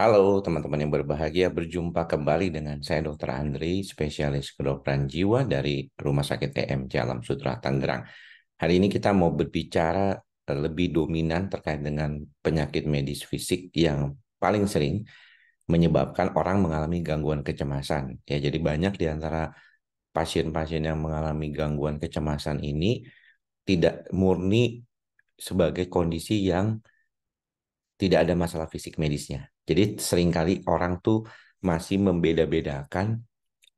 Halo teman-teman yang berbahagia, berjumpa kembali dengan saya Dr. Andri, spesialis kedokteran jiwa dari Rumah Sakit TM e Jalam Sutra Tangerang. Hari ini kita mau berbicara lebih dominan terkait dengan penyakit medis fisik yang paling sering menyebabkan orang mengalami gangguan kecemasan. Ya, jadi banyak di antara pasien-pasien yang mengalami gangguan kecemasan ini tidak murni sebagai kondisi yang tidak ada masalah fisik medisnya jadi seringkali orang tuh masih membeda-bedakan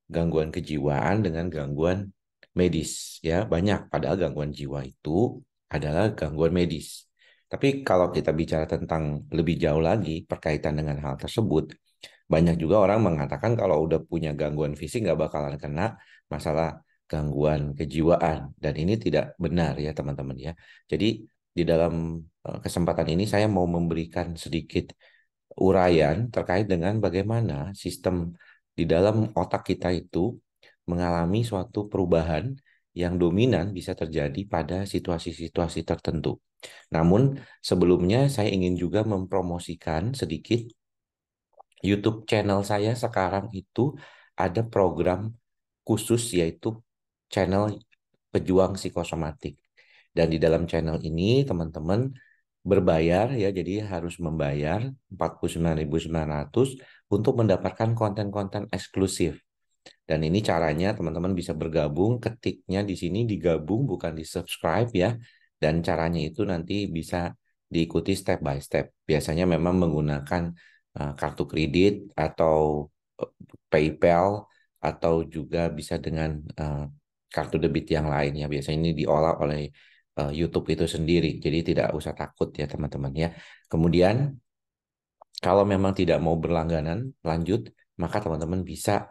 gangguan kejiwaan dengan gangguan medis ya banyak padahal gangguan jiwa itu adalah gangguan medis. Tapi kalau kita bicara tentang lebih jauh lagi perkaitan dengan hal tersebut, banyak juga orang mengatakan kalau udah punya gangguan fisik nggak bakalan kena masalah gangguan kejiwaan dan ini tidak benar ya teman-teman ya. Jadi di dalam eh, kesempatan ini saya mau memberikan sedikit uraian terkait dengan bagaimana sistem di dalam otak kita itu mengalami suatu perubahan yang dominan bisa terjadi pada situasi-situasi tertentu. Namun sebelumnya saya ingin juga mempromosikan sedikit YouTube channel saya sekarang itu ada program khusus yaitu channel pejuang psikosomatik. Dan di dalam channel ini teman-teman berbayar ya jadi harus membayar 49.900 untuk mendapatkan konten-konten eksklusif. Dan ini caranya teman-teman bisa bergabung ketiknya di sini digabung bukan di subscribe ya. Dan caranya itu nanti bisa diikuti step by step. Biasanya memang menggunakan eh, kartu kredit atau eh, PayPal atau juga bisa dengan eh, kartu debit yang lain ya. Biasanya ini diolah oleh uh, YouTube itu sendiri. Jadi tidak usah takut ya teman-teman ya. Kemudian kalau memang tidak mau berlangganan lanjut, maka teman-teman bisa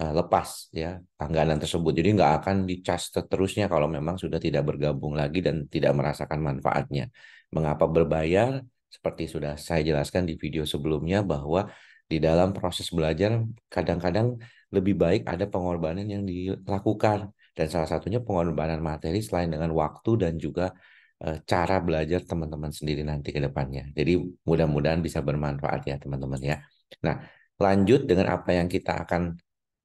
uh, lepas ya langganan tersebut. Jadi nggak akan dicas terusnya kalau memang sudah tidak bergabung lagi dan tidak merasakan manfaatnya. Mengapa berbayar? Seperti sudah saya jelaskan di video sebelumnya bahwa di dalam proses belajar kadang-kadang lebih baik ada pengorbanan yang dilakukan dan salah satunya pengorbanan materi selain dengan waktu dan juga eh, cara belajar teman-teman sendiri nanti ke depannya. Jadi mudah-mudahan bisa bermanfaat ya teman-teman ya. Nah, lanjut dengan apa yang kita akan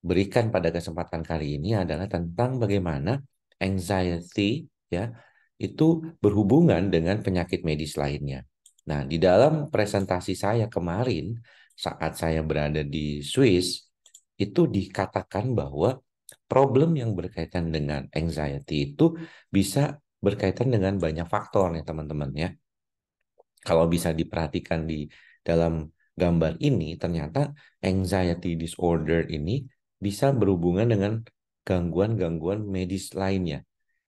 berikan pada kesempatan kali ini adalah tentang bagaimana anxiety ya itu berhubungan dengan penyakit medis lainnya. Nah, di dalam presentasi saya kemarin saat saya berada di Swiss itu dikatakan bahwa problem yang berkaitan dengan anxiety itu bisa berkaitan dengan banyak faktor nih teman-teman ya. Kalau bisa diperhatikan di dalam gambar ini ternyata anxiety disorder ini bisa berhubungan dengan gangguan-gangguan medis lainnya.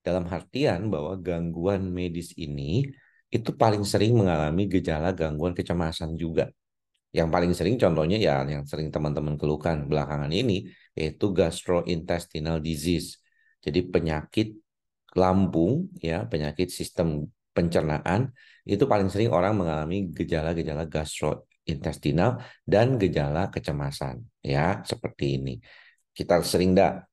Dalam artian bahwa gangguan medis ini itu paling sering mengalami gejala gangguan kecemasan juga. Yang paling sering contohnya ya yang sering teman-teman keluhkan belakangan ini yaitu gastrointestinal disease. Jadi penyakit lambung ya, penyakit sistem pencernaan itu paling sering orang mengalami gejala-gejala gastrointestinal dan gejala kecemasan ya, seperti ini. Kita sering enggak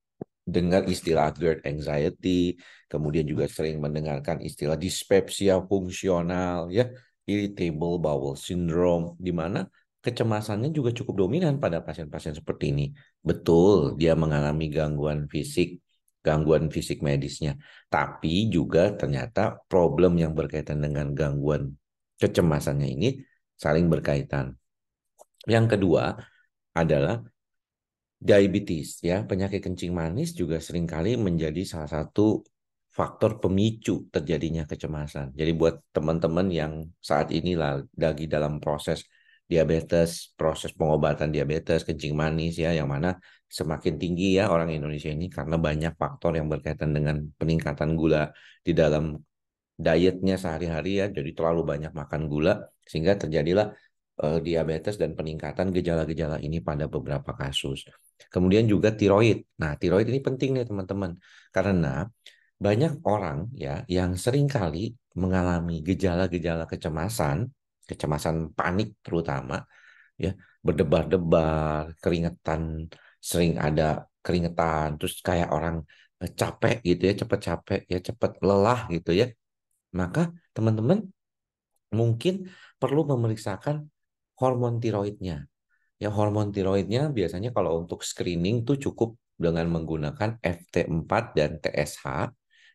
dengar istilah GERD anxiety, kemudian juga sering mendengarkan istilah dispepsia fungsional ya, irritable bowel syndrome di mana kecemasannya juga cukup dominan pada pasien-pasien seperti ini. Betul, dia mengalami gangguan fisik, gangguan fisik medisnya, tapi juga ternyata problem yang berkaitan dengan gangguan kecemasannya ini saling berkaitan. Yang kedua adalah diabetes ya, penyakit kencing manis juga seringkali menjadi salah satu faktor pemicu terjadinya kecemasan. Jadi buat teman-teman yang saat ini lagi dalam proses diabetes, proses pengobatan diabetes, kencing manis ya, yang mana semakin tinggi ya orang Indonesia ini karena banyak faktor yang berkaitan dengan peningkatan gula di dalam dietnya sehari-hari ya, jadi terlalu banyak makan gula sehingga terjadilah uh, diabetes dan peningkatan gejala-gejala ini pada beberapa kasus. Kemudian juga tiroid. Nah, tiroid ini penting nih teman-teman karena banyak orang ya yang sering kali mengalami gejala-gejala kecemasan kecemasan panik terutama ya berdebar-debar keringetan sering ada keringetan terus kayak orang eh, capek gitu ya cepet capek ya cepet lelah gitu ya maka teman-teman mungkin perlu memeriksakan hormon tiroidnya ya hormon tiroidnya biasanya kalau untuk screening tuh cukup dengan menggunakan FT4 dan TSH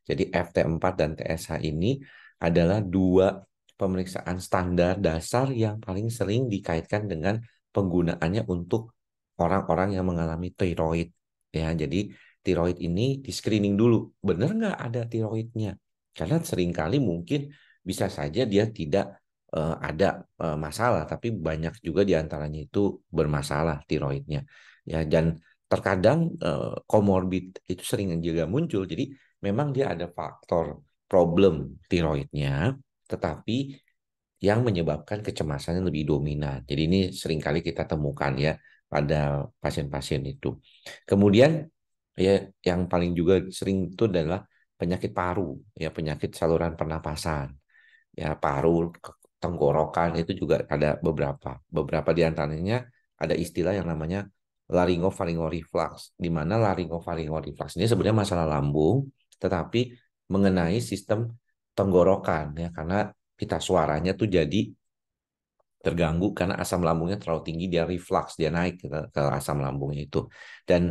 jadi FT4 dan TSH ini adalah dua pemeriksaan standar dasar yang paling sering dikaitkan dengan penggunaannya untuk orang-orang yang mengalami tiroid ya jadi tiroid ini di screening dulu benar nggak ada tiroidnya karena seringkali mungkin bisa saja dia tidak uh, ada uh, masalah tapi banyak juga diantaranya itu bermasalah tiroidnya ya dan terkadang uh, itu sering juga muncul jadi memang dia ada faktor problem tiroidnya tetapi yang menyebabkan kecemasan yang lebih dominan. Jadi ini seringkali kita temukan ya pada pasien-pasien itu. Kemudian ya yang paling juga sering itu adalah penyakit paru, ya penyakit saluran pernapasan. Ya paru, tenggorokan itu juga ada beberapa. Beberapa di antaranya ada istilah yang namanya reflux di mana reflux ini sebenarnya masalah lambung tetapi mengenai sistem tenggorokan ya karena pita suaranya tuh jadi terganggu karena asam lambungnya terlalu tinggi dia reflux dia naik ke, ke asam lambungnya itu dan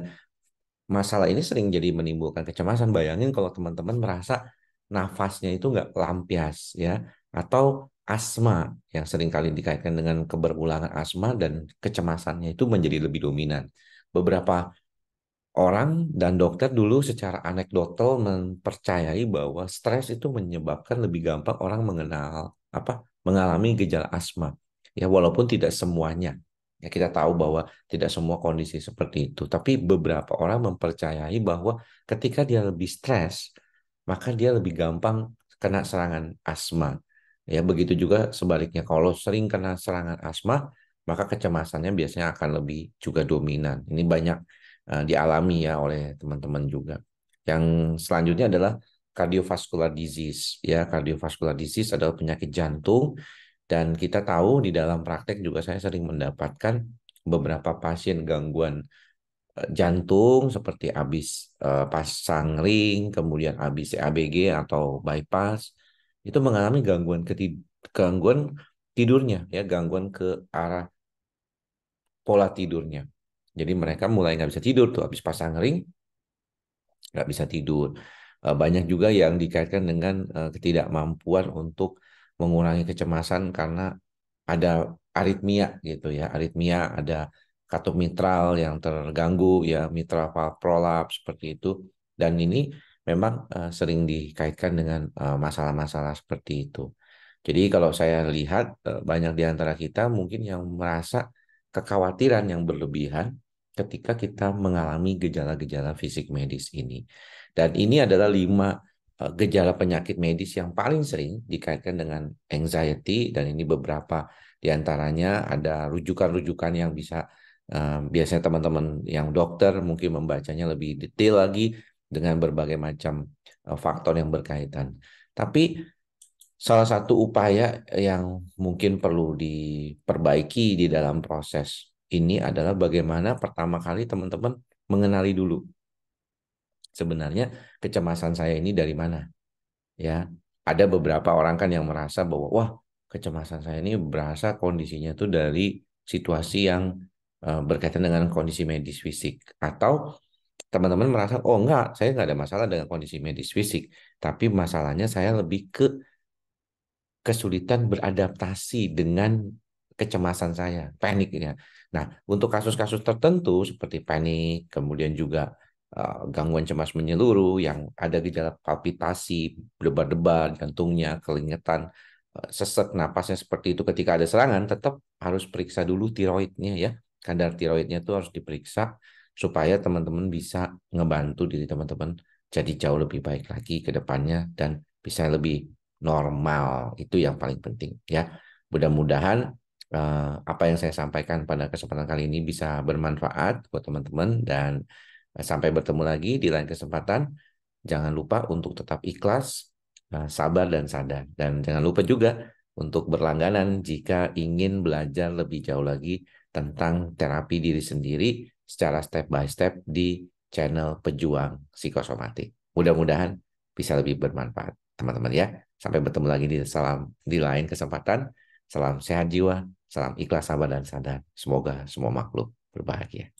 masalah ini sering jadi menimbulkan kecemasan bayangin kalau teman-teman merasa nafasnya itu nggak lampias ya atau asma yang sering kali dikaitkan dengan keberulangan asma dan kecemasannya itu menjadi lebih dominan beberapa orang dan dokter dulu secara anekdotal mempercayai bahwa stres itu menyebabkan lebih gampang orang mengenal apa mengalami gejala asma ya walaupun tidak semuanya ya kita tahu bahwa tidak semua kondisi seperti itu tapi beberapa orang mempercayai bahwa ketika dia lebih stres maka dia lebih gampang kena serangan asma ya begitu juga sebaliknya kalau sering kena serangan asma maka kecemasannya biasanya akan lebih juga dominan ini banyak Eh, dialami ya oleh teman-teman juga. Yang selanjutnya adalah cardiovascular disease. Ya, cardiovascular disease adalah penyakit jantung dan kita tahu di dalam praktek juga saya sering mendapatkan beberapa pasien gangguan eh, jantung seperti habis eh, pasang ring, kemudian habis ABG atau bypass itu mengalami gangguan ketid gangguan tidurnya ya, gangguan ke arah pola tidurnya. Jadi mereka mulai nggak bisa tidur tuh, habis pasang ring nggak bisa tidur. Eh, banyak juga yang dikaitkan dengan eh, ketidakmampuan untuk mengurangi kecemasan karena ada aritmia gitu ya, aritmia ada katup mitral yang terganggu ya mitral valve seperti itu dan ini memang eh, sering dikaitkan dengan masalah-masalah seperti itu. Jadi kalau saya lihat banyak di antara kita mungkin yang merasa kekhawatiran yang berlebihan ketika kita mengalami gejala-gejala fisik medis ini. Dan ini adalah lima eh, gejala penyakit medis yang paling sering dikaitkan dengan anxiety dan ini beberapa diantaranya ada rujukan-rujukan yang bisa eh, biasanya teman-teman yang dokter mungkin membacanya lebih detail lagi dengan berbagai macam eh, faktor yang berkaitan. Tapi salah satu upaya yang mungkin perlu diperbaiki di dalam proses ini adalah bagaimana pertama kali teman-teman mengenali dulu sebenarnya kecemasan saya ini dari mana ya ada beberapa orang kan yang merasa bahwa wah kecemasan saya ini berasa kondisinya tuh dari situasi yang eh, berkaitan dengan kondisi medis fisik atau teman-teman merasa oh enggak saya enggak ada masalah dengan kondisi medis fisik tapi masalahnya saya lebih ke kesulitan beradaptasi dengan kecemasan saya paniknya. Nah, untuk kasus-kasus tertentu seperti panik, kemudian juga uh, gangguan cemas menyeluruh yang ada gejala palpitasi, debar-debar jantungnya, kelingetan uh, eh, sesek napasnya seperti itu ketika ada serangan, tetap harus periksa dulu tiroidnya ya. Kadar tiroidnya itu harus diperiksa supaya teman-teman bisa ngebantu diri teman-teman jadi jauh lebih baik lagi ke depannya dan bisa lebih normal. Itu yang paling penting ya. Mudah-mudahan Eh, apa yang saya sampaikan pada kesempatan kali ini bisa bermanfaat buat teman-teman dan eh, sampai bertemu lagi di lain kesempatan. Jangan lupa untuk tetap ikhlas, eh, sabar dan sadar dan jangan lupa juga untuk berlangganan jika ingin belajar lebih jauh lagi tentang terapi diri sendiri secara step by step di channel Pejuang Psikosomatik. Mudah-mudahan bisa lebih bermanfaat, teman-teman ya. Sampai bertemu lagi di salam di lain kesempatan. Salam sehat jiwa, Salam ikhlas, sabar, dan sadar. Semoga semua makhluk berbahagia.